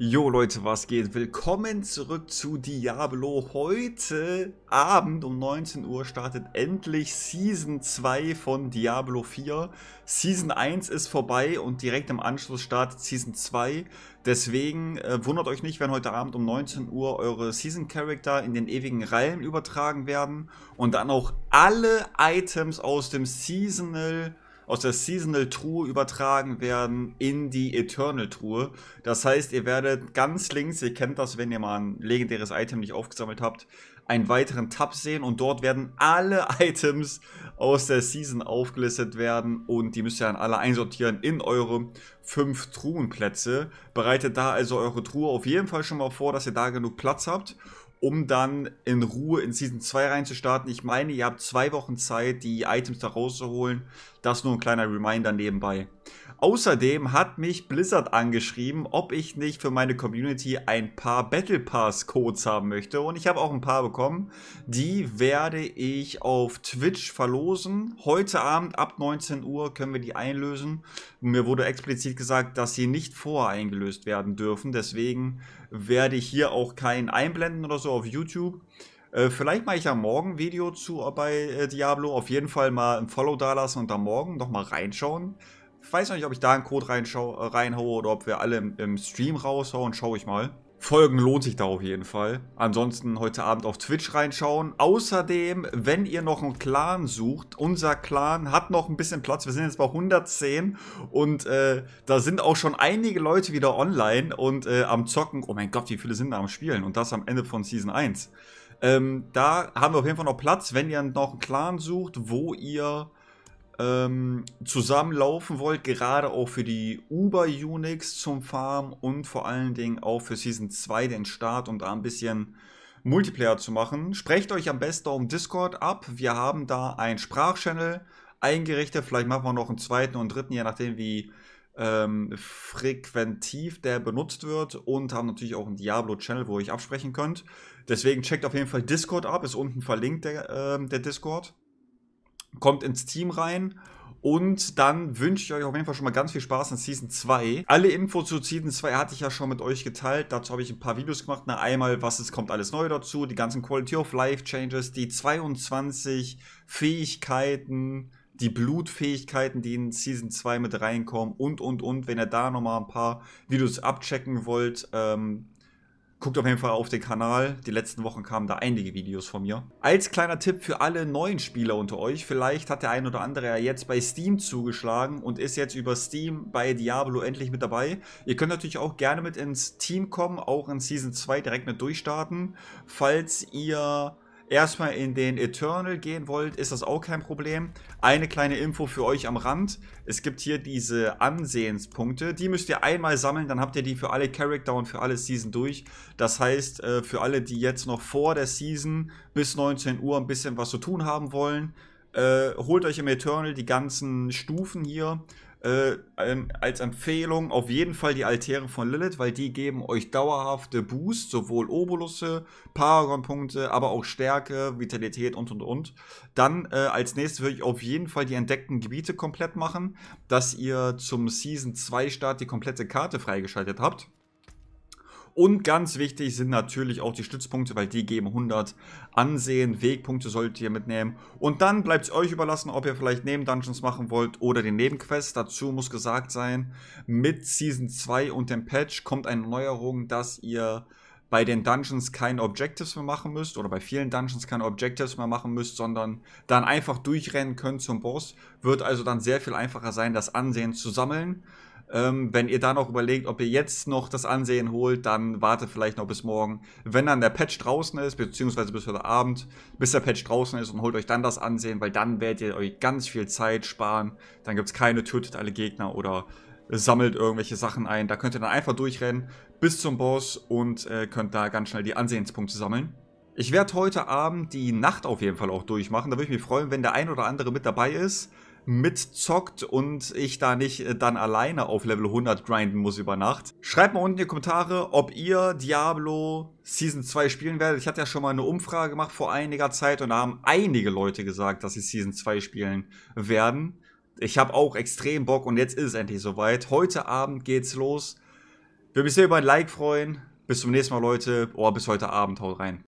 Jo Leute, was geht? Willkommen zurück zu Diablo. Heute Abend um 19 Uhr startet endlich Season 2 von Diablo 4. Season 1 ist vorbei und direkt im Anschluss startet Season 2. Deswegen äh, wundert euch nicht, wenn heute Abend um 19 Uhr eure Season Character in den ewigen Reihen übertragen werden und dann auch alle Items aus dem Seasonal aus der Seasonal-Truhe übertragen werden in die Eternal-Truhe. Das heißt, ihr werdet ganz links, ihr kennt das, wenn ihr mal ein legendäres Item nicht aufgesammelt habt, einen weiteren Tab sehen und dort werden alle Items aus der Season aufgelistet werden und die müsst ihr dann alle einsortieren in eure fünf Truhenplätze. Bereitet da also eure Truhe auf jeden Fall schon mal vor, dass ihr da genug Platz habt um dann in Ruhe in Season 2 reinzustarten. Ich meine, ihr habt zwei Wochen Zeit, die Items da rauszuholen. Das nur ein kleiner Reminder nebenbei. Außerdem hat mich Blizzard angeschrieben, ob ich nicht für meine Community ein paar Battle Pass Codes haben möchte. Und ich habe auch ein paar bekommen. Die werde ich auf Twitch verlosen. Heute Abend ab 19 Uhr können wir die einlösen. Mir wurde explizit gesagt, dass sie nicht vorher eingelöst werden dürfen. Deswegen werde ich hier auch keinen einblenden oder so auf YouTube. Äh, vielleicht mache ich ja morgen ein Video zu bei äh, Diablo. Auf jeden Fall mal ein Follow dalassen und dann morgen nochmal reinschauen. Ich weiß noch nicht, ob ich da einen Code äh, reinhaue oder ob wir alle im, im Stream raushauen. Schaue ich mal. Folgen lohnt sich da auf jeden Fall. Ansonsten heute Abend auf Twitch reinschauen. Außerdem, wenn ihr noch einen Clan sucht, unser Clan hat noch ein bisschen Platz. Wir sind jetzt bei 110 und äh, da sind auch schon einige Leute wieder online und äh, am Zocken. Oh mein Gott, wie viele sind da am Spielen? Und das am Ende von Season 1. Ähm, da haben wir auf jeden Fall noch Platz, wenn ihr noch einen Clan sucht, wo ihr ähm, zusammenlaufen wollt, gerade auch für die Uber-Unix zum Farm und vor allen Dingen auch für Season 2 den Start, um da ein bisschen Multiplayer zu machen, sprecht euch am besten um Discord ab. Wir haben da einen Sprachchannel eingerichtet. Vielleicht machen wir noch einen zweiten und dritten, je nachdem, wie ähm, frequentiv der benutzt wird. Und haben natürlich auch einen Diablo-Channel, wo ihr euch absprechen könnt. Deswegen checkt auf jeden Fall Discord ab. Ist unten verlinkt der, äh, der Discord kommt ins Team rein. Und dann wünsche ich euch auf jeden Fall schon mal ganz viel Spaß in Season 2. Alle Infos zu Season 2 hatte ich ja schon mit euch geteilt. Dazu habe ich ein paar Videos gemacht. Na, einmal, was es kommt alles neu dazu, die ganzen Quality of Life Changes, die 22 Fähigkeiten, die Blutfähigkeiten, die in Season 2 mit reinkommen und, und, und. Wenn ihr da nochmal ein paar Videos abchecken wollt, ähm, Guckt auf jeden Fall auf den Kanal. Die letzten Wochen kamen da einige Videos von mir. Als kleiner Tipp für alle neuen Spieler unter euch, vielleicht hat der ein oder andere ja jetzt bei Steam zugeschlagen und ist jetzt über Steam bei Diablo endlich mit dabei. Ihr könnt natürlich auch gerne mit ins Team kommen, auch in Season 2 direkt mit durchstarten. Falls ihr erstmal in den Eternal gehen wollt, ist das auch kein Problem. Eine kleine Info für euch am Rand. Es gibt hier diese Ansehenspunkte. Die müsst ihr einmal sammeln, dann habt ihr die für alle Charakter und für alle Season durch. Das heißt, äh, für alle, die jetzt noch vor der Season bis 19 Uhr ein bisschen was zu tun haben wollen, äh, holt euch im Eternal die ganzen Stufen hier äh, ähm, als Empfehlung auf jeden Fall die Altäre von Lilith, weil die geben euch dauerhafte Boost, sowohl Obolusse, Paragon-Punkte, aber auch Stärke, Vitalität und und und. Dann äh, als nächstes würde ich auf jeden Fall die entdeckten Gebiete komplett machen, dass ihr zum Season 2 Start die komplette Karte freigeschaltet habt. Und ganz wichtig sind natürlich auch die Stützpunkte, weil die geben 100 Ansehen. Wegpunkte solltet ihr mitnehmen. Und dann bleibt es euch überlassen, ob ihr vielleicht Neben-Dungeons machen wollt oder den Nebenquest. Dazu muss gesagt sein, mit Season 2 und dem Patch kommt eine Neuerung, dass ihr bei den Dungeons keine Objectives mehr machen müsst oder bei vielen Dungeons keine Objectives mehr machen müsst, sondern dann einfach durchrennen könnt zum Boss. Wird also dann sehr viel einfacher sein, das Ansehen zu sammeln. Ähm, wenn ihr da noch überlegt, ob ihr jetzt noch das Ansehen holt, dann wartet vielleicht noch bis morgen. Wenn dann der Patch draußen ist, beziehungsweise bis heute Abend, bis der Patch draußen ist und holt euch dann das Ansehen, weil dann werdet ihr euch ganz viel Zeit sparen. Dann gibt es keine tötet alle Gegner oder sammelt irgendwelche Sachen ein. Da könnt ihr dann einfach durchrennen bis zum Boss und äh, könnt da ganz schnell die Ansehenspunkte sammeln. Ich werde heute Abend die Nacht auf jeden Fall auch durchmachen. Da würde ich mich freuen, wenn der ein oder andere mit dabei ist mitzockt und ich da nicht äh, dann alleine auf Level 100 grinden muss über Nacht. Schreibt mal unten in die Kommentare, ob ihr Diablo Season 2 spielen werdet. Ich hatte ja schon mal eine Umfrage gemacht vor einiger Zeit und da haben einige Leute gesagt, dass sie Season 2 spielen werden. Ich habe auch extrem Bock und jetzt ist es endlich soweit. Heute Abend geht's los. Würde mich sehr über ein Like freuen. Bis zum nächsten Mal, Leute. Oh, bis heute Abend. Haut rein.